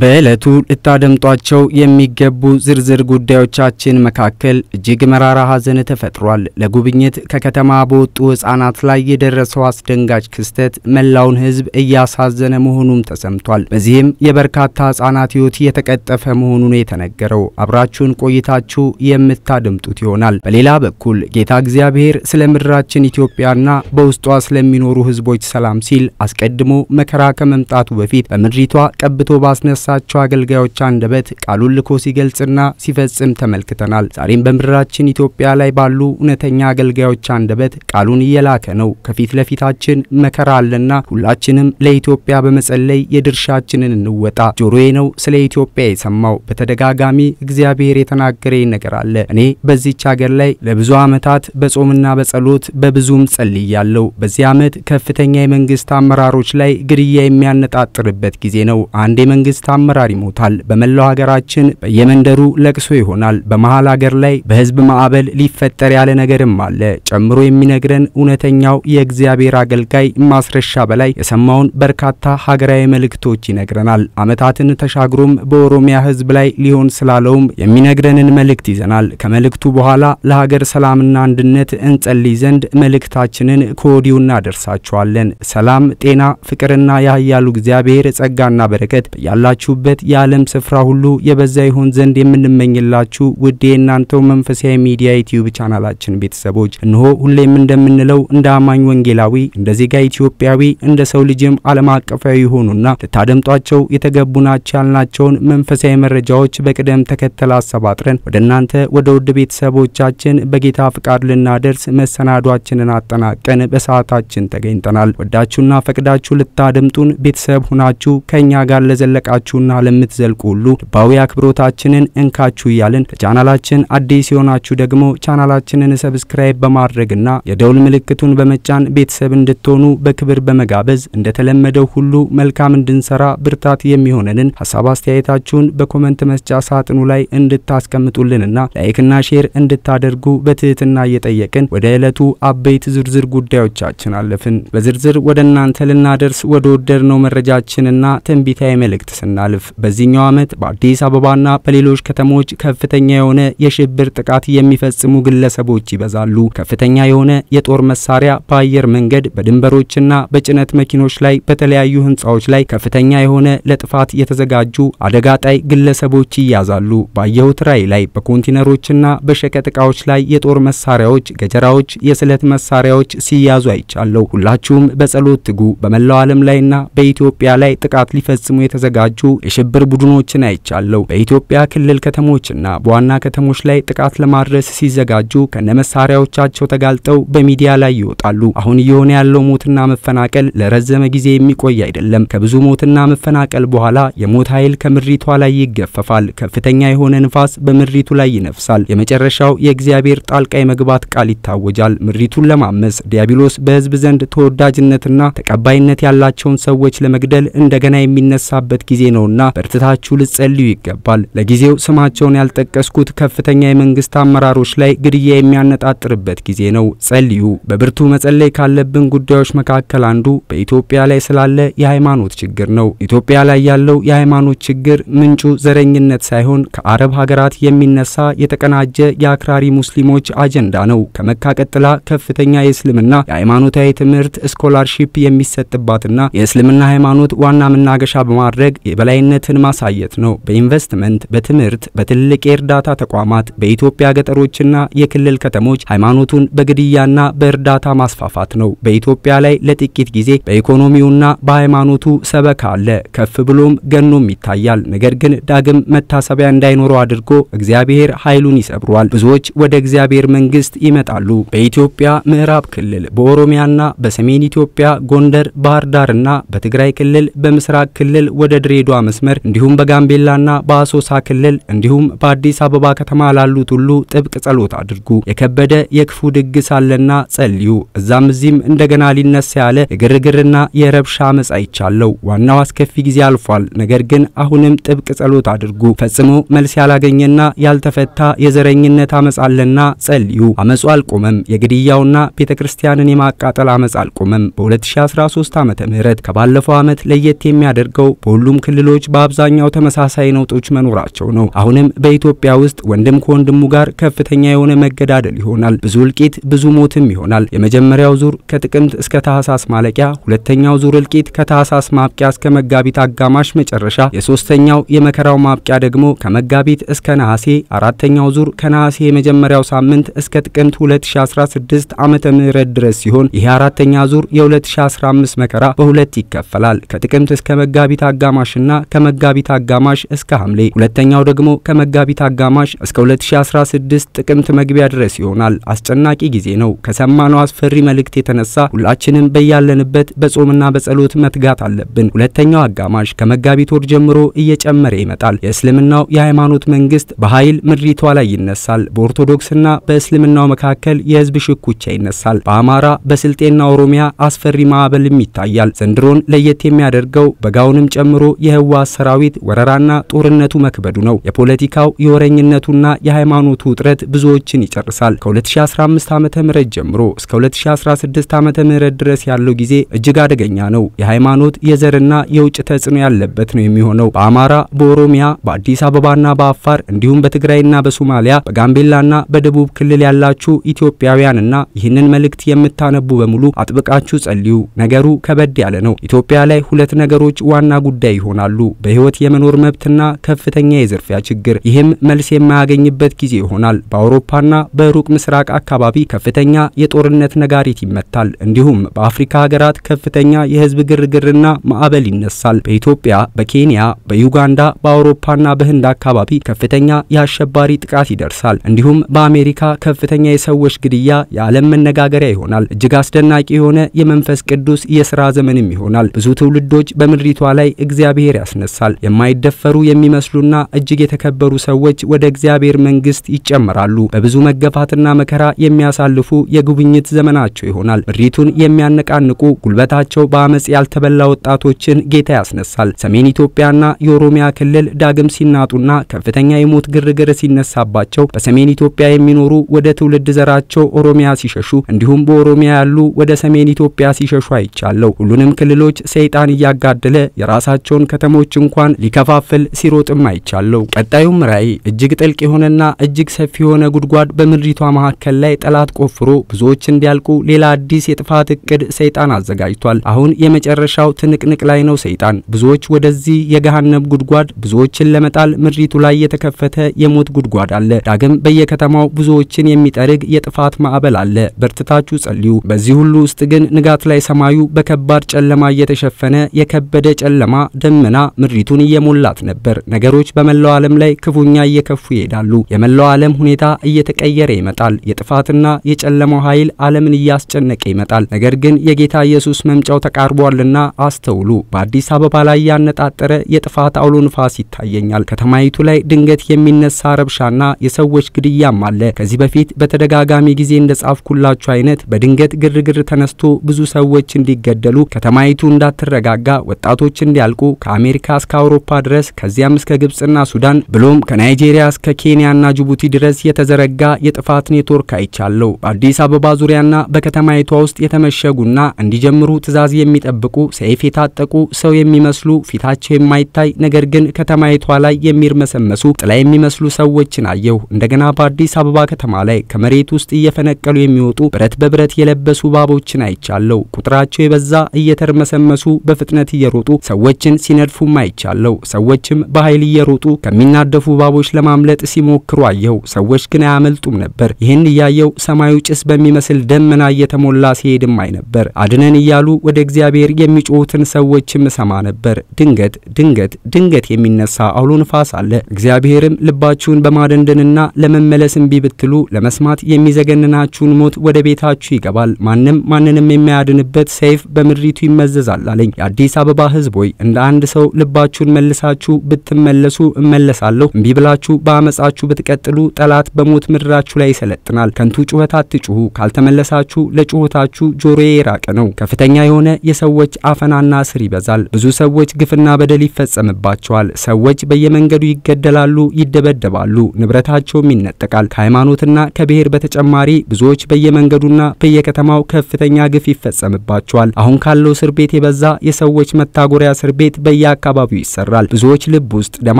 በዕለቱ ልታደምጧቸው የሚገቡ ዝርዝር ጉዳዮቻችን መካከል እጅግ መራራ ሐዘን ተፈጥሯል። ለጉብኝት ከከተማ በወጡ ሕፃናት ላይ የደረሰው አስደንጋጭ ክስተት መላውን ሕዝብ እያሳዘነ መሆኑም ተሰምቷል። በዚህም የበርካታ ሕፃናት ሕይወት የተቀጠፈ መሆኑን የተነገረው አብራችሁን ቆይታችሁ የምታደምጡት ይሆናል። በሌላ በኩል ጌታ እግዚአብሔር ስለ ምድራችን ኢትዮጵያና በውስጧ ስለሚኖሩ ሕዝቦች ሰላም ሲል አስቀድሞ መከራ ከመምጣቱ በፊት በምድሪቷ ቀብቶ ባስነሳ ከእሳቸው አገልጋዮች አንደበት ቃሉን ልኮ ሲገልጽና ሲፈጽም ተመልክተናል። ዛሬም በምድራችን ኢትዮጵያ ላይ ባሉ እውነተኛ አገልጋዮች አንደበት ቃሉን እየላከ ነው። ከፊት ለፊታችን መከራ አለና ሁላችንም ለኢትዮጵያ በመጸለይ የድርሻችንን እንወጣ። ጆሮዬ ነው ስለ ኢትዮጵያ የሰማው። በተደጋጋሚ እግዚአብሔር የተናገረኝ ነገር አለ። እኔ በዚች ሀገር ላይ ለብዙ ዓመታት በጾምና በጸሎት በብዙም ጸልያለሁ። በዚህ ዓመት ከፍተኛ የመንግስት አመራሮች ላይ ግድያ የሚያነጣጥርበት ጊዜ ነው። አንድ የመንግስት አመራር ይሞታል። በመላው ሀገራችን በየመንደሩ ለቅሶ ይሆናል። በመሀል ሀገር ላይ በህዝብ ማዕበል ሊፈጠር ያለ ነገርም አለ። ጨምሮ የሚነግረን እውነተኛው የእግዚአብሔር አገልጋይ ማስረሻ በላይ የሰማውን በርካታ ሀገራዊ መልእክቶች ይነግረናል። ዓመታትን ተሻግሮም በኦሮሚያ ህዝብ ላይ ሊሆን ስላለውም የሚነግረንን መልእክት ይዘናል። ከመልእክቱ በኋላ ለሀገር ሰላምና አንድነት እንጸልይ ዘንድ መልእክታችንን ከወዲሁ እናደርሳችኋለን። ሰላም፣ ጤና፣ ፍቅርና የኃያሉ እግዚአብሔር ጸጋና በረከት ያላ ባላችሁበት የዓለም ስፍራ ሁሉ የበዛ ይሆን ዘንድ የምንመኝላችሁ ውድ የእናንተው መንፈሳዊ ሚዲያ ዩትዩብ ቻናላችን ቤተሰቦች እንሆ ሁሌም እንደምንለው እንደ አማኝ ወንጌላዊ እንደ ዜጋ ኢትዮጵያዊ እንደ ሰው ልጅም ዓለም አቀፋዊ የሆኑና ልታደምጧቸው የተገቡ ናቸው ያልናቸውን መንፈሳዊ መረጃዎች በቅደም ተከተል አሰባጥረን ወደ እናንተ ወደ ውድ ቤተሰቦቻችን በጌታ ፍቃድ ልናደርስ መሰናዷችንን አጠናቀን በሰዓታችን ተገኝተናል። ወዳችሁና ፈቅዳችሁ ልታደምጡን ቤተሰብ ሁናችሁ ከእኛ ጋር ለዘለቃችሁ ለሆናችሁና ለምትዘልቁ ሁሉ ልባዊ አክብሮታችንን እንካችሁ እያልን ለቻናላችን አዲስ የሆናችሁ ደግሞ ቻናላችንን ሰብስክራይብ በማድረግና የደውል ምልክቱን በመጫን ቤተሰብ እንድትሆኑ በክብር በመጋበዝ እንደተለመደው ሁሉ መልካም እንድንሰራ ብርታት የሚሆነንን ሀሳብ አስተያየታችሁን በኮመንት መስጫ ሳጥኑ ላይ እንድታስቀምጡልንና ላይክና ሼር እንድታደርጉ በትህትና እየጠየቅን ወደ ዕለቱ አበይት ዝርዝር ጉዳዮቻችን አለፍን። በዝርዝር ወደ እናንተ ልናደርስ ወደ ወደድነው መረጃችንና ትንቢታዊ መልእክት ስናል እናልፍ። በዚህኛው ዓመት በአዲስ አበባና በሌሎች ከተሞች ከፍተኛ የሆነ የሽብር ጥቃት የሚፈጽሙ ግለሰቦች ይበዛሉ። ከፍተኛ የሆነ የጦር መሳሪያ በአየር መንገድ፣ በድንበሮችና በጭነት መኪኖች ላይ፣ በተለያዩ ህንፃዎች ላይ ከፍተኛ የሆነ ለጥፋት የተዘጋጁ አደጋ ጣይ ግለሰቦች ይያዛሉ። ባየሁት ራዕይ ላይ በኮንቲነሮችና በሸቀጥ ዕቃዎች ላይ የጦር መሳሪያዎች፣ ገጀራዎች፣ የስለት መሳሪያዎች ሲያዙ አይቻለሁ። ሁላችሁም በጸሎት ትጉ። በመላው ዓለም ላይና በኢትዮጵያ ላይ ጥቃት ሊፈጽሙ የተዘጋጁ የሽብር ቡድኖችን አይቻለሁ። በኢትዮጵያ ክልል ከተሞችና በዋና ከተሞች ላይ ጥቃት ለማድረስ ሲዘጋጁ ከነመሳሪያዎቻቸው ተጋልጠው በሚዲያ ላይ ይወጣሉ። አሁን እየሆነ ያለው ሞትና መፈናቀል ለረዘመ ጊዜ የሚቆይ አይደለም። ከብዙ ሞትና መፈናቀል በኋላ የሞት ኃይል ከምሪቷ ላይ ይገፈፋል። ከፍተኛ የሆነ ንፋስ በምሪቱ ላይ ይነፍሳል። የመጨረሻው የእግዚአብሔር ጣልቃ የመግባት ቃል ይታወጃል። ምሪቱን ለማመስ ዲያብሎስ በህዝብ ዘንድ ተወዳጅነትና ተቀባይነት ያላቸውን ሰዎች ለመግደል እንደገና የሚነሳበት ጊዜ ነውና በርትታችሁ ልጸልዩ ይገባል። ለጊዜው ስማቸውን ያልጠቀስኩት ከፍተኛ የመንግስት አመራሮች ላይ ግድያ የሚያነጣጥርበት ጊዜ ነው። ጸልዩ። በብርቱ መጸለይ ካለብን ጉዳዮች መካከል አንዱ በኢትዮጵያ ላይ ስላለ የሃይማኖት ችግር ነው። ኢትዮጵያ ላይ ያለው የሃይማኖት ችግር ምንጩ ዘረኝነት ሳይሆን ከአረብ ሀገራት የሚነሳ የተቀናጀ የአክራሪ ሙስሊሞች አጀንዳ ነው። ከመካ ቀጥላ ከፍተኛ የእስልምና የሃይማኖታዊ ትምህርት ስኮላርሺፕ የሚሰጥባትና የእስልምና ሃይማኖት ዋና መናገሻ በማድረግ የበላይነትን ማሳየት ነው። በኢንቨስትመንት፣ በትምህርት፣ በትልቅ የእርዳታ ተቋማት፣ በኢትዮጵያ ገጠሮችና የክልል ከተሞች ሃይማኖቱን በግድያና በእርዳታ ማስፋፋት ነው። በኢትዮጵያ ላይ ለጥቂት ጊዜ በኢኮኖሚውና በሃይማኖቱ ሰበካ አለ። ከፍ ብሎም ገኖም ይታያል። ነገር ግን ዳግም መታሰቢያ እንዳይኖረው አድርጎ እግዚአብሔር ኃይሉን ይሰብሯል። ብዙዎች ወደ እግዚአብሔር መንግስት ይመጣሉ። በኢትዮጵያ ምዕራብ ክልል፣ በኦሮሚያና በሰሜን ኢትዮጵያ ጎንደር፣ ባህር ዳርና በትግራይ ክልል፣ በምስራቅ ክልል ወደ ድሬዷ የድሬዳዋ መስመር እንዲሁም በጋምቤላና በአሶሳ ክልል እንዲሁም በአዲስ አበባ ከተማ ላሉት ሁሉ ጥብቅ ጸሎት አድርጉ። የከበደ የክፉ ድግስ አለና ጸልዩ። እዛም እዚህም እንደገና ሊነሳ ያለ የግርግርና የረብሻ አመፅ አይቻለው። ዋናው አስከፊ ጊዜ አልፏል። ነገር ግን አሁንም ጥብቅ ጸሎት አድርጉ። ፈጽሞ መልስ ያላገኘና ያልተፈታ የዘረኝነት አመጽ አለና ጸልዩ። አመጹ አልቆመም። የግድያውና ቤተ ክርስቲያንን የማቃጠል አመጽ አልቆመም። በ2013 ም ከባለፈው ዓመት ለየት የሚያደርገው በሁሉም ክልል ክልሎች በአብዛኛው ተመሳሳይ ነውጦች መኖራቸው ነው። አሁንም በኢትዮጵያ ውስጥ ወንድም ከወንድሙ ጋር ከፍተኛ የሆነ መገዳደል ይሆናል። ብዙ እልቂት፣ ብዙ ሞትም ይሆናል። የመጀመሪያው ዙር ከጥቅምት እስከ ታህሳስ ማለቂያ፣ ሁለተኛው ዙር እልቂት ከታህሳስ ማብቂያ እስከ መጋቢት አጋማሽ መጨረሻ፣ የሶስተኛው የመከራው ማብቂያ ደግሞ ከመጋቢት እስከ ነሐሴ፣ አራተኛው ዙር ከነሐሴ የመጀመሪያው ሳምንት እስከ ጥቅምት 2016 ዓመተ ምህረት ድረስ ሲሆን ይህ አራተኛ ዙር የ2015 መከራ በሁለት ይከፈላል። ከጥቅምት እስከ መጋቢት አጋማሽና ከመጋቢት አጋማሽ እስከ ሐምሌ፣ ሁለተኛው ደግሞ ከመጋቢት አጋማሽ እስከ 2016 ጥቅምት መግቢያ ድረስ ይሆናል። አስጨናቂ ጊዜ ነው። ከሰማነው አስፈሪ መልእክት የተነሳ ሁላችንም በያለንበት በጾምና በጸሎት መትጋት አለብን። ሁለተኛው አጋማሽ ከመጋቢት ወር ጀምሮ እየጨመረ ይመጣል። የእስልምናው የሃይማኖት መንግስት በኃይል ምድሪቷ ላይ ይነሳል። በኦርቶዶክስና በእስልምናው መካከል የህዝብ ሽኩቻ ይነሳል። በአማራ በስልጤና ኦሮሚያ አስፈሪ ማዕበልም ይታያል። ዘንድሮን ለየት የሚያደርገው በጋውንም ጨምሮ የህወሓት ሰራዊት ወረራና ጦርነቱ መክበዱ ነው። የፖለቲካው የወረኝነቱና የሃይማኖቱ ውጥረት ብዙዎችን ይጨርሳል። ከ2015 ም ጀምሮ እስከ 2016 ም ድረስ ያለው ጊዜ እጅግ አደገኛ ነው። የሃይማኖት የዘርና የውጭ ተጽዕኖ ያለበት ነው የሚሆነው። በአማራ፣ በኦሮሚያ፣ በአዲስ አበባና በአፋር እንዲሁም በትግራይና በሶማሊያ በጋምቤላና በደቡብ ክልል ያላችሁ ኢትዮጵያውያንና ይህንን መልእክት የምታነቡ በሙሉ አጥብቃችሁ ጸልዩ። ነገሩ ከበድ ያለ ነው። ኢትዮጵያ ላይ ሁለት ነገሮች ዋና ጉዳይ ይሆናል። ይሆናሉ። በህይወት የመኖር መብትና ከፍተኛ የዝርፊያ ችግር፣ ይህም መልስ የማያገኝበት ጊዜ ይሆናል። በአውሮፓና በሩቅ ምስራቅ አካባቢ ከፍተኛ የጦርነት ነጋሪት ይመታል። እንዲሁም በአፍሪካ ሀገራት ከፍተኛ የህዝብ ግርግርና ማዕበል ይነሳል። በኢትዮጵያ፣ በኬንያ፣ በዩጋንዳ፣ በአውሮፓና በህንድ አካባቢ ከፍተኛ የአሸባሪ ጥቃት ይደርሳል። እንዲሁም በአሜሪካ ከፍተኛ የሰዎች ግድያ የዓለም መነጋገሪያ ይሆናል። እጅግ አስደናቂ የሆነ የመንፈስ ቅዱስ የስራ ዘመንም ይሆናል። ብዙ ትውልዶች በምድሪቷ ላይ እግዚአብሔር እግዚአብሔር ያስነሳል። የማይደፈሩ የሚመስሉና እጅግ የተከበሩ ሰዎች ወደ እግዚአብሔር መንግስት ይጨመራሉ። በብዙ መገፋትና መከራ የሚያሳልፉ የጉብኝት ዘመናቸው ይሆናል። ምድሪቱን የሚያነቃንቁ ጉልበታቸው በአመጽ ያልተበላ ወጣቶችን ጌታ ያስነሳል። ሰሜን ኢትዮጵያና የኦሮሚያ ክልል ዳግም ሲናጡና ከፍተኛ የሞት ግርግር ሲነሳባቸው በሰሜን ኢትዮጵያ የሚኖሩ ወደ ትውልድ ዘራቸው ኦሮሚያ ሲሸሹ እንዲሁም በኦሮሚያ ያሉ ወደ ሰሜን ኢትዮጵያ ሲሸሹ አይቻለሁ። ሁሉንም ክልሎች ሰይጣን እያጋደለ የራሳቸውን ከተሞች እንኳን ሊከፋፍል ሲሮጥም አይቻለው። ቀጣዩም ራዕይ እጅግ ጥልቅ የሆነና እጅግ ሰፊ የሆነ ጉድጓድ በምድሪቷ መካከል ላይ ጠላት ቆፍሮ ብዙዎች እንዲያልቁ ሌላ አዲስ የጥፋት እቅድ ሰይጣን አዘጋጅቷል። አሁን የመጨረሻው ትንቅንቅ ላይ ነው ሰይጣን። ብዙዎች ወደዚህ የገሃነብ ጉድጓድ ብዙዎችን ለመጣል ምድሪቱ ላይ የተከፈተ የሞት ጉድጓድ አለ። ዳግም በየከተማው ብዙዎችን የሚጠርግ የጥፋት ማዕበል አለ። በርትታችሁ ጸልዩ። በዚህ ሁሉ ውስጥ ግን ንጋት ላይ ሰማዩ በከባድ ጨለማ እየተሸፈነ የከበደ ጨለማ ደመና ጫና ምድሪቱን እየሞላት ነበር። ነገሮች በመላው ዓለም ላይ ክፉኛ እየከፉ ይሄዳሉ። የመላው ዓለም ሁኔታ እየተቀየረ ይመጣል። የጥፋትና የጨለማው ኃይል ዓለምን እያስጨነቀ ይመጣል። ነገር ግን የጌታ ኢየሱስ መምጫው ተቃርቧልና አስተውሉ። በአዲስ አበባ ላይ ያነጣጠረ የጥፋት አውሎ ንፋስ ይታየኛል። ከተማይቱ ላይ ድንገት የሚነሳ ረብሻና የሰዎች ግድያም አለ። ከዚህ በፊት በተደጋጋሚ ጊዜ እንደጻፍኩላችሁ አይነት በድንገት ግርግር ተነስቶ ብዙ ሰዎች እንዲገደሉ፣ ከተማይቱ እንዳትረጋጋ፣ ወጣቶች እንዲያልቁ፣ ከአሜ ከአሜሪካ እስከ አውሮፓ ድረስ ከዚያም እስከ ግብጽና ሱዳን ብሎም ከናይጄሪያ እስከ ኬንያና ጅቡቲ ድረስ የተዘረጋ የጥፋት ኔትወርክ አይቻለሁ። በአዲስ አበባ ዙሪያና በከተማይቷ ውስጥ የተመሸጉና እንዲጀምሩ ትዕዛዝ የሚጠብቁ ሰይፍ የታጠቁ ሰው የሚመስሉ ፊታቸው የማይታይ ነገር ግን ከተማይቷ ላይ የሚርመሰመሱ ጥላ የሚመስሉ ሰዎችን አየሁ። እንደገና በአዲስ አበባ ከተማ ላይ ከመሬት ውስጥ እየፈነቀሉ የሚወጡ ብረት በብረት የለበሱ ባቦችን አይቻለሁ። ቁጥራቸው የበዛ እየተርመሰመሱ በፍጥነት እየሮጡ ሰዎችን ሲነድፉ ሲያልፉም አይቻለው። ሰዎችም በኃይል እየሮጡ ከሚናደፉ እባቦች ለማምለጥ ሲሞክሩ አየሁ። ሰዎች ግን አያመልጡም ነበር። ይህን እያየው ሰማዩ ጭስ በሚመስል ደመና እየተሞላ ሲሄድም አይ ነበር። አድነን እያሉ ወደ እግዚአብሔር የሚጮሁትን ሰዎችም እሰማ ነበር። ድንገት ድንገት ድንገት የሚነሳ አውሎ ንፋስ አለ። እግዚአብሔርም ልባችሁን በማደንደንና ለመመለስ እምቢ ብትሉ ለመስማት የሚዘገንናችሁን ሞት ወደ ቤታችሁ ይገባል። ማንም ማንንም የማያድንበት ሰይፍ በምድሪቱ ይመዘዛል አለኝ። የአዲስ አበባ ሕዝብ ሆይ እንደ አንድ ሰው ተመልሰው ልባችሁን መልሳችሁ ብትመለሱ እመለሳለሁ፣ እምቢ ብላችሁ በአመጻችሁ ብትቀጥሉ ጠላት በሞት ምድራችሁ ላይ ይሰለጥናል። ከንቱ ጩኸት አትጩሁ፣ ካልተመለሳችሁ ለጩኸታችሁ ጆሮዬ የራቀ ነው። ከፍተኛ የሆነ የሰዎች አፈናና ስር ይበዛል። ብዙ ሰዎች ግፍና በደል ይፈጸምባቸዋል። ሰዎች በየመንገዱ ይገደላሉ፣ ይደበደባሉ፣ ንብረታቸውም ይነጠቃል። ከሃይማኖትና ከብሔር በተጨማሪ ብዙዎች በየመንገዱና በየከተማው ከፍተኛ ግፍ ይፈጸምባቸዋል። አሁን ካለው እስር ቤት የበዛ የሰዎች መታጎሪያ እስር ቤት በየ በየአካባቢው ይሰራል። ብዙዎች ልብ ውስጥ ደም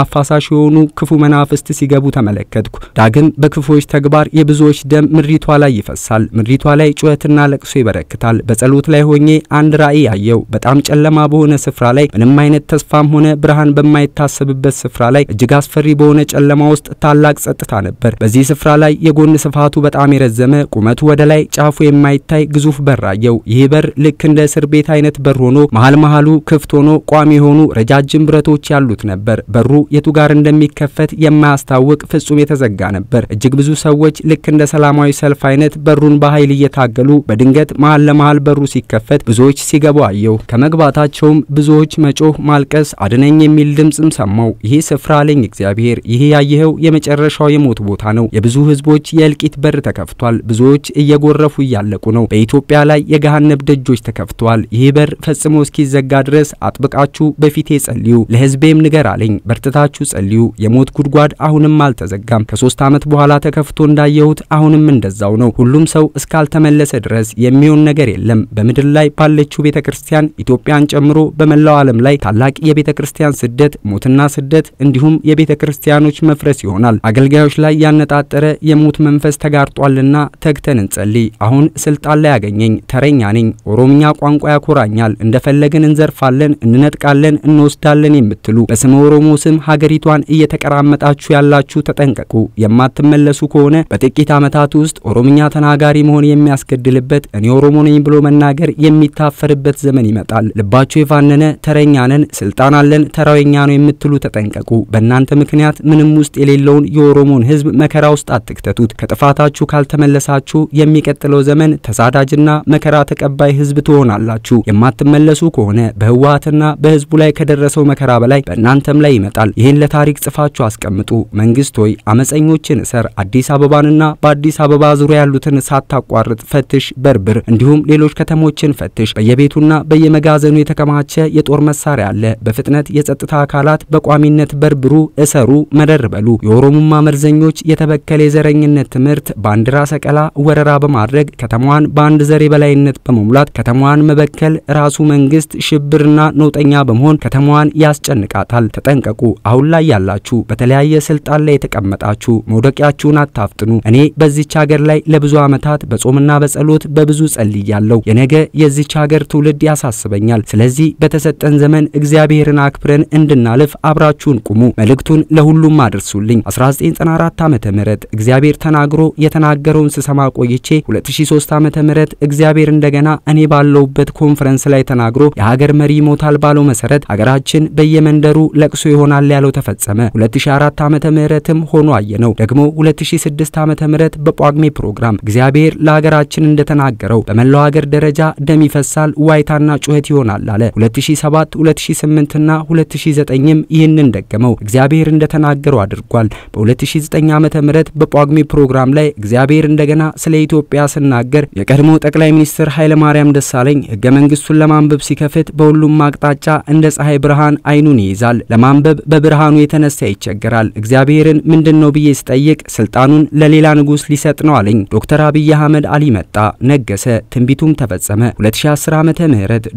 አፋሳሽ የሆኑ ክፉ መናፍስት ሲገቡ ተመለከትኩ። ዳግም በክፉዎች ተግባር የብዙዎች ደም ምድሪቷ ላይ ይፈሳል። ምድሪቷ ላይ ጩኸትና ለቅሶ ይበረክታል። በጸሎት ላይ ሆኜ አንድ ራእይ አየው። በጣም ጨለማ በሆነ ስፍራ ላይ ምንም አይነት ተስፋም ሆነ ብርሃን በማይታሰብበት ስፍራ ላይ እጅግ አስፈሪ በሆነ ጨለማ ውስጥ ታላቅ ጸጥታ ነበር። በዚህ ስፍራ ላይ የጎን ስፋቱ በጣም የረዘመ ቁመቱ ወደ ላይ ጫፉ የማይታይ ግዙፍ በር አየው። ይህ በር ልክ እንደ እስር ቤት አይነት በር ሆኖ መሃል መሃሉ ክፍት ሆኖ ቋሚ የሆኑ ረጃጅም ብረቶች ያሉት ነበር። በሩ የቱ ጋር እንደሚከፈት የማያስታውቅ ፍጹም የተዘጋ ነበር። እጅግ ብዙ ሰዎች ልክ እንደ ሰላማዊ ሰልፍ አይነት በሩን በኃይል እየታገሉ በድንገት መሃል ለመሃል በሩ ሲከፈት ብዙዎች ሲገቡ አየሁ። ከመግባታቸውም ብዙዎች መጮህ፣ ማልቀስ፣ አድነኝ የሚል ድምፅም ሰማው። ይህ ስፍራ አለኝ እግዚአብሔር፣ ይህ ያየኸው የመጨረሻው የሞት ቦታ ነው። የብዙ ህዝቦች የእልቂት በር ተከፍቷል። ብዙዎች እየጎረፉ እያለቁ ነው። በኢትዮጵያ ላይ የገሃነብ ደጆች ተከፍተዋል። ይህ በር ፈጽሞ እስኪዘጋ ድረስ አጥብቃችሁ በፊት በፊቴ ጸልዩ፣ ለሕዝቤም ንገር አለኝ። በርትታችሁ ጸልዩ። የሞት ጉድጓድ አሁንም አልተዘጋም። ከሶስት ዓመት በኋላ ተከፍቶ እንዳየሁት አሁንም እንደዛው ነው። ሁሉም ሰው እስካልተመለሰ ድረስ የሚሆን ነገር የለም። በምድር ላይ ባለችው ቤተ ክርስቲያን ኢትዮጵያን ጨምሮ በመላው ዓለም ላይ ታላቅ የቤተ ክርስቲያን ስደት፣ ሞትና ስደት እንዲሁም የቤተ ክርስቲያኖች መፍረስ ይሆናል። አገልጋዮች ላይ ያነጣጠረ የሞት መንፈስ ተጋርጧልና ተግተን እንጸልይ። አሁን ስልጣን ላይ ያገኘኝ ተረኛ ነኝ። ኦሮምኛ ቋንቋ ያኮራኛል። እንደፈለግን እንዘርፋለን፣ እንነጥቃለን እንወስዳለን የምትሉ በስመ ኦሮሞ ስም ሀገሪቷን እየተቀራመጣችሁ ያላችሁ ተጠንቀቁ። የማትመለሱ ከሆነ በጥቂት ዓመታት ውስጥ ኦሮምኛ ተናጋሪ መሆን የሚያስገድልበት እኔ ኦሮሞ ነኝ ብሎ መናገር የሚታፈርበት ዘመን ይመጣል። ልባችሁ የፋነነ ተረኛ ነን፣ ስልጣን አለን፣ ተራዊኛ ነው የምትሉ ተጠንቀቁ። በእናንተ ምክንያት ምንም ውስጥ የሌለውን የኦሮሞን ህዝብ መከራ ውስጥ አትክተቱት። ከጥፋታችሁ ካልተመለሳችሁ የሚቀጥለው ዘመን ተሳዳጅና መከራ ተቀባይ ህዝብ ትሆናላችሁ። የማትመለሱ ከሆነ በህወሀትና በህዝቡ ላይ ከደረሰው መከራ በላይ በእናንተም ላይ ይመጣል። ይህን ለታሪክ ጽፋችሁ አስቀምጡ። መንግስት ሆይ አመፀኞችን እሰር፣ አዲስ አበባንና በአዲስ አበባ ዙሪያ ያሉትን ሳታቋርጥ ፈትሽ፣ በርብር፣ እንዲሁም ሌሎች ከተሞችን ፈትሽ። በየቤቱና በየመጋዘኑ የተከማቸ የጦር መሳሪያ አለ። በፍጥነት የጸጥታ አካላት በቋሚነት በርብሩ፣ እሰሩ፣ መደር በሉ። የኦሮሙማ መርዘኞች የተበከለ የዘረኝነት ትምህርት ባንዲራ ሰቀላ ወረራ በማድረግ ከተማዋን በአንድ ዘር የበላይነት በመሙላት ከተማዋን መበከል ራሱ መንግስት ሽብርና ነውጠኛ በመሆን ከተማዋን ያስጨንቃታል። ተጠንቀቁ። አሁን ላይ ያላችሁ በተለያየ ስልጣን ላይ የተቀመጣችሁ መውደቂያችሁን አታፍጥኑ። እኔ በዚች ሀገር ላይ ለብዙ ዓመታት በጾምና በጸሎት በብዙ ጸልያለሁ። የነገ የዚች ሀገር ትውልድ ያሳስበኛል። ስለዚህ በተሰጠን ዘመን እግዚአብሔርን አክብረን እንድናልፍ አብራችሁን ቁሙ። መልእክቱን ለሁሉም አድርሱልኝ። 1994 ዓ.ም ምህረት እግዚአብሔር ተናግሮ የተናገረውን ስሰማ ቆይቼ 2003 ዓ.ም ምህረት እግዚአብሔር እንደገና እኔ ባለውበት ኮንፈረንስ ላይ ተናግሮ የሀገር መሪ ሞታል ባለው መሰረት በሀገራችን በየመንደሩ ለቅሶ ይሆናል ያለው ተፈጸመ። 2004 ዓመተ ምህረትም ሆኖ አየነው። ደግሞ 2006 ዓመተ ምህረት በጳጉሜ ፕሮግራም እግዚአብሔር ለሀገራችን እንደተናገረው በመላው ሀገር ደረጃ ደም ይፈሳል፣ ዋይታና ጩኸት ይሆናል አለ። 2007 2008 እና 2009ም ይህንን ደገመው። እግዚአብሔር እንደተናገረው አድርጓል። በ2009 ዓመተ ምህረት በጳጉሜ ፕሮግራም ላይ እግዚአብሔር እንደገና ስለ ኢትዮጵያ ስናገር የቀድሞ ጠቅላይ ሚኒስትር ኃይለማርያም ደሳለኝ ህገ መንግስቱን ለማንበብ ሲከፍት በሁሉም አቅጣጫ እንደ ፀሐይ የፀሐይ ብርሃን አይኑን ይይዛል። ለማንበብ በብርሃኑ የተነሳ ይቸገራል። እግዚአብሔርን ምንድን ነው ብዬ ስጠይቅ ስልጣኑን ለሌላ ንጉሥ ሊሰጥ ነው አለኝ። ዶክተር አብይ አህመድ አሊ መጣ፣ ነገሰ፣ ትንቢቱም ተፈጸመ። 2010 ዓ ም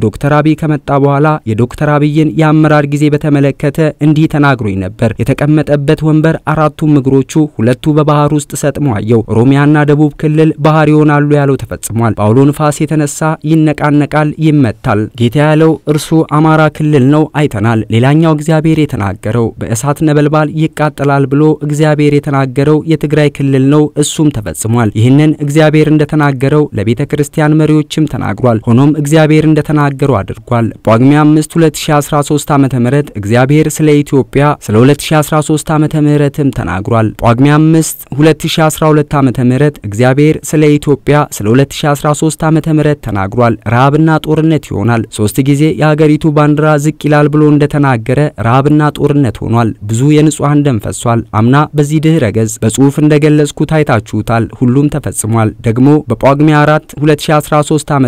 ዶክተር አብይ ከመጣ በኋላ የዶክተር አብይን የአመራር ጊዜ በተመለከተ እንዲህ ተናግሮኝ ነበር። የተቀመጠበት ወንበር አራቱም እግሮቹ ሁለቱ በባህር ውስጥ ሰጥሞ አየው። ኦሮሚያና ደቡብ ክልል ባህር ይሆናሉ ያለው ተፈጽሟል። በአውሎ ንፋስ የተነሳ ይነቃነቃል፣ ይመታል። ጌታ ያለው እርሱ አማራ ክልል ነው አይተናል። ሌላኛው እግዚአብሔር የተናገረው በእሳት ነበልባል ይቃጠላል ብሎ እግዚአብሔር የተናገረው የትግራይ ክልል ነው፣ እሱም ተፈጽሟል። ይህንን እግዚአብሔር እንደተናገረው ለቤተ ክርስቲያን መሪዎችም ተናግሯል። ሆኖም እግዚአብሔር እንደተናገረው አድርጓል። ጳጉሜ 5 2013 ዓ ም እግዚአብሔር ስለ ኢትዮጵያ ስለ 2013 ዓ ምህረትም ተናግሯል። ጳጉሜ 5 2012 ዓ ምህረት እግዚአብሔር ስለ ኢትዮጵያ ስለ 2013 ዓ ምህረት ተናግሯል። ረሃብና ጦርነት ይሆናል። ሶስት ጊዜ የሀገሪቱ ባንዲራ ዝቅ ይላል ብሎ እንደተናገረ ረሃብና ጦርነት ሆኗል። ብዙ የንጹሐን ደም ፈሷል። አምና በዚህ ድህረ ገጽ በጽሁፍ እንደገለጽኩ ታይታችሁታል። ሁሉም ተፈጽሟል። ደግሞ በጳጉሜ 4 2013 ዓ ም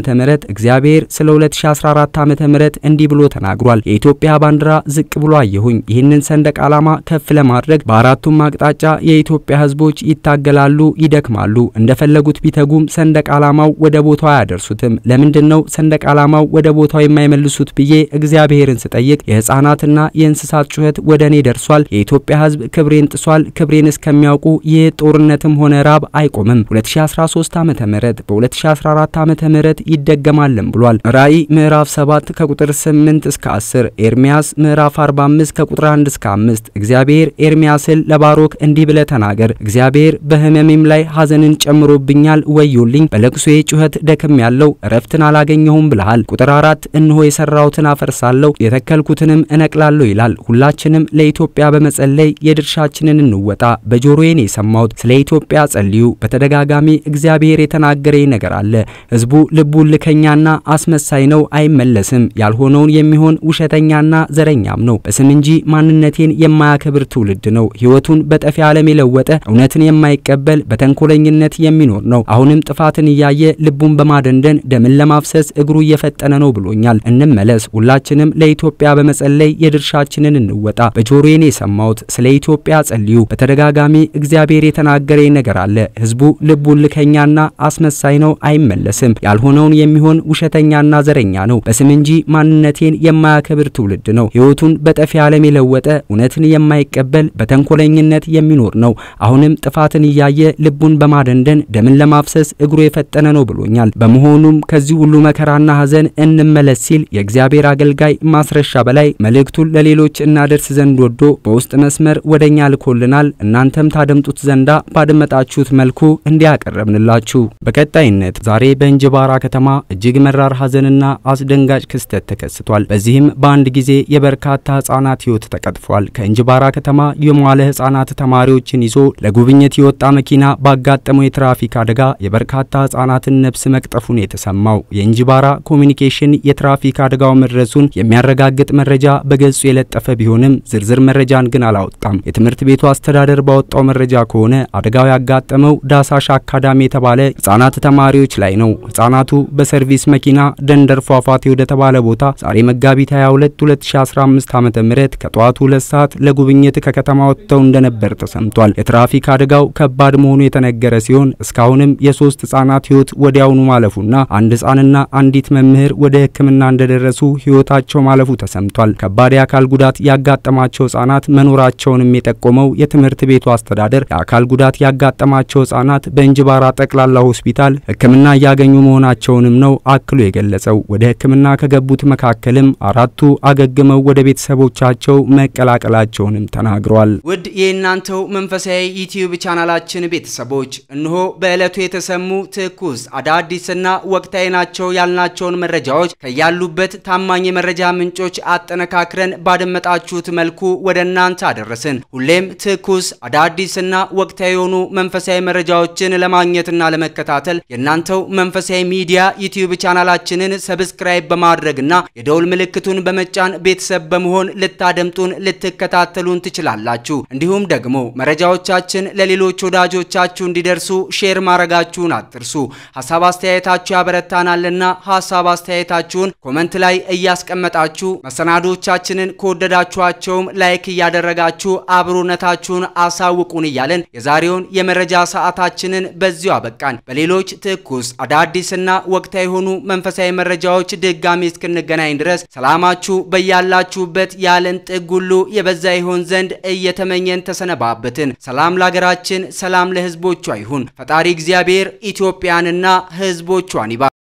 እግዚአብሔር ስለ 2014 ዓ ም እንዲህ ብሎ ተናግሯል። የኢትዮጵያ ባንዲራ ዝቅ ብሎ አየሁኝ። ይህንን ሰንደቅ ዓላማ ከፍ ለማድረግ በአራቱም አቅጣጫ የኢትዮጵያ ህዝቦች ይታገላሉ፣ ይደክማሉ። እንደፈለጉት ቢተጉም ሰንደቅ ዓላማው ወደ ቦታው አያደርሱትም። ለምንድን ነው ሰንደቅ ዓላማው ወደ ቦታው የማይመልሱት ብዬ እግዚአብሔርን ስጠይቅ የህፃናትና የእንስሳት ጩኸት ወደ እኔ ደርሷል። የኢትዮጵያ ህዝብ ክብሬን ጥሷል። ክብሬን እስከሚያውቁ ይህ ጦርነትም ሆነ ራብ አይቆምም። 2013 ዓ ምህረት በ2014 ዓመተ ምህረት ይደገማልም ብሏል። ራእይ ምዕራፍ 7 ከቁጥር 8 እስከ 10፣ ኤርሚያስ ምዕራፍ 45 ከቁጥር 1 እስከ 5። እግዚአብሔር ኤርሚያስን ለባሮክ እንዲህ ብለ ተናገር፣ እግዚአብሔር በህመሜም ላይ ሐዘንን ጨምሮብኛል፣ ወዮልኝ፣ በለቅሶዬ ጩኸት ደክም ያለው እረፍትን አላገኘሁም ብለሃል። ቁጥር 4 እነሆ የሰራውትን አፈርሳለሁ የተከልኩትንም እነቅላለሁ ይላል። ሁላችንም ለኢትዮጵያ በመጸለይ የድርሻችንን እንወጣ። በጆሮዬን የሰማሁት ስለ ኢትዮጵያ ጸልዩ። በተደጋጋሚ እግዚአብሔር የተናገረኝ ነገር አለ። ህዝቡ ልቡ ልከኛና አስመሳይ ነው፣ አይመለስም። ያልሆነውን የሚሆን ውሸተኛና ዘረኛም ነው። በስም እንጂ ማንነቴን የማያከብር ትውልድ ነው። ህይወቱን በጠፊ ዓለም የለወጠ እውነትን የማይቀበል በተንኮለኝነት የሚኖር ነው። አሁንም ጥፋትን እያየ ልቡን በማደንደን ደምን ለማፍሰስ እግሩ እየፈጠነ ነው ብሎኛል። እንመለስ ሁላችንም ለኢትዮ ኢትዮጵያ በመጸለይ የድርሻችንን እንወጣ። በጆሮዬን የሰማሁት ስለ ኢትዮጵያ ጸልዩ። በተደጋጋሚ እግዚአብሔር የተናገረኝ ነገር አለ። ህዝቡ ልቡን ልከኛና አስመሳይ ነው፣ አይመለስም። ያልሆነውን የሚሆን ውሸተኛና ዘረኛ ነው። በስም እንጂ ማንነቴን የማያከብር ትውልድ ነው። ህይወቱን በጠፊ ዓለም የለወጠ እውነትን የማይቀበል በተንኮለኝነት የሚኖር ነው። አሁንም ጥፋትን እያየ ልቡን በማደንደን ደምን ለማፍሰስ እግሩ የፈጠነ ነው ብሎኛል። በመሆኑም ከዚህ ሁሉ መከራና ሀዘን እንመለስ ሲል የእግዚአብሔር አገልጋይ ማስ ማስረሻ በላይ መልእክቱን ለሌሎች እናደርስ ዘንድ ወዶ በውስጥ መስመር ወደኛ ልኮልናል። እናንተም ታደምጡት ዘንዳ ባደመጣችሁት መልኩ እንዲያቀረብንላችሁ። በቀጣይነት ዛሬ በእንጅባራ ከተማ እጅግ መራር ሐዘንና አስደንጋጭ ክስተት ተከስቷል። በዚህም በአንድ ጊዜ የበርካታ ህጻናት ህይወት ተቀጥፏል። ከእንጅባራ ከተማ የመዋለ ህጻናት ተማሪዎችን ይዞ ለጉብኝት የወጣ መኪና ባጋጠመው የትራፊክ አደጋ የበርካታ ህጻናትን ነፍስ መቅጠፉን የተሰማው የእንጅባራ ኮሚኒኬሽን የትራፊክ አደጋው መድረሱን የሚያረጋ የሚያረጋግጥ መረጃ በገጹ የለጠፈ ቢሆንም ዝርዝር መረጃን ግን አላወጣም። የትምህርት ቤቱ አስተዳደር ባወጣው መረጃ ከሆነ አደጋው ያጋጠመው ዳሳሽ አካዳሚ የተባለ ህጻናት ተማሪዎች ላይ ነው። ህጻናቱ በሰርቪስ መኪና ደንደር ፏፏቴ ወደ ተባለ ቦታ ዛሬ መጋቢት 22 2015 ዓ.ም ከጠዋቱ ሁለት ሰዓት ለጉብኝት ከከተማ ወጥተው እንደነበር ተሰምቷል። የትራፊክ አደጋው ከባድ መሆኑ የተነገረ ሲሆን እስካሁንም የሶስት ህጻናት ህይወት ወዲያውኑ ማለፉና አንድ ህጻንና አንዲት መምህር ወደ ህክምና እንደደረሱ ህይወታቸው ማለፉ ተሰምቷል። ከባድ የአካል ጉዳት ያጋጠማቸው ህጻናት መኖራቸውንም የጠቆመው የትምህርት ቤቱ አስተዳደር የአካል ጉዳት ያጋጠማቸው ህጻናት በእንጅባራ ጠቅላላ ሆስፒታል ሕክምና እያገኙ መሆናቸውንም ነው አክሎ የገለጸው። ወደ ሕክምና ከገቡት መካከልም አራቱ አገግመው ወደ ቤተሰቦቻቸው መቀላቀላቸውንም ተናግሯል። ውድ የእናንተው መንፈሳዊ ዩቲዩብ ቻናላችን ቤተሰቦች እንሆ በዕለቱ የተሰሙ ትኩስ አዳዲስና ወቅታዊ ናቸው ያልናቸውን መረጃዎች ከያሉበት ታማኝ የመረጃ ምንጮች ምንጮች አጠነካክረን ባደመጣችሁት መልኩ ወደ እናንተ አደረስን። ሁሌም ትኩስ አዳዲስና ወቅታዊ የሆኑ መንፈሳዊ መረጃዎችን ለማግኘትና ለመከታተል የእናንተው መንፈሳዊ ሚዲያ ዩቲዩብ ቻናላችንን ሰብስክራይብ በማድረግና የደውል ምልክቱን በመጫን ቤተሰብ በመሆን ልታደምጡን ልትከታተሉን ትችላላችሁ። እንዲሁም ደግሞ መረጃዎቻችን ለሌሎች ወዳጆቻችሁ እንዲደርሱ ሼር ማድረጋችሁን አትርሱ። ሀሳብ አስተያየታችሁ ያበረታናልና ሀሳብ አስተያየታችሁን ኮመንት ላይ እያስቀመጣችሁ ናችሁ። መሰናዶቻችንን ከወደዳችኋቸውም ላይክ እያደረጋችሁ አብሮነታችሁን አሳውቁን እያለን የዛሬውን የመረጃ ሰዓታችንን በዚሁ አበቃን። በሌሎች ትኩስ አዳዲስና ወቅታዊ የሆኑ መንፈሳዊ መረጃዎች ድጋሚ እስክንገናኝ ድረስ ሰላማችሁ በያላችሁበት ያለን ጥግ ሁሉ የበዛ ይሆን ዘንድ እየተመኘን ተሰነባበትን። ሰላም ለሀገራችን፣ ሰላም ለህዝቦቿ ይሁን። ፈጣሪ እግዚአብሔር ኢትዮጵያንና ሕዝቦቿን ይባ